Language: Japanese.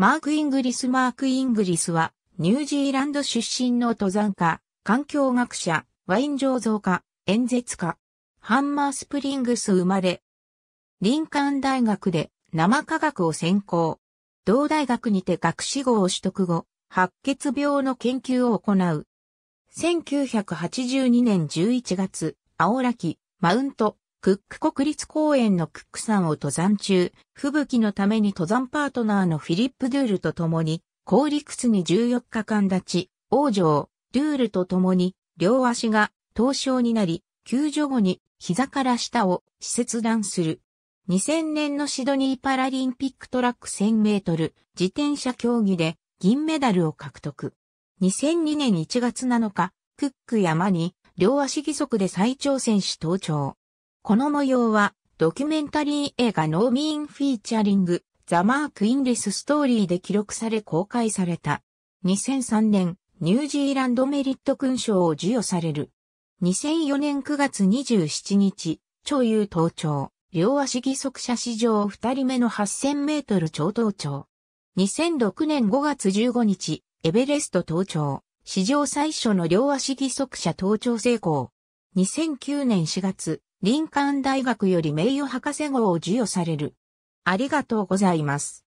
マーク・イングリス・マーク・イングリスは、ニュージーランド出身の登山家、環境学者、ワイン醸造家、演説家、ハンマースプリングス生まれ、リンカーン大学で生科学を専攻、同大学にて学士号を取得後、白血病の研究を行う。1982年11月、青らき、マウント、クック国立公園のクック山を登山中、吹雪のために登山パートナーのフィリップ・ドゥールと共に、高陸に14日間立ち、王女、を、ドゥールと共に、両足が凍傷になり、救助後に膝から下を施設断する。2000年のシドニーパラリンピックトラック1000メートル自転車競技で銀メダルを獲得。2002年1月7日、クック山に両足義足で再挑戦し登頂。この模様は、ドキュメンタリー映画ノーミーンフィーチャリング、ザ・マーク・インレス・ストーリーで記録され公開された。2003年、ニュージーランドメリット勲章を授与される。2004年9月27日、超優登頂、両足義足者史上2人目の8000メートル超登頂。2006年5月15日、エベレスト登頂、史上最初の両足義足者登頂成功。2009年4月、林間大学より名誉博士号を授与される。ありがとうございます。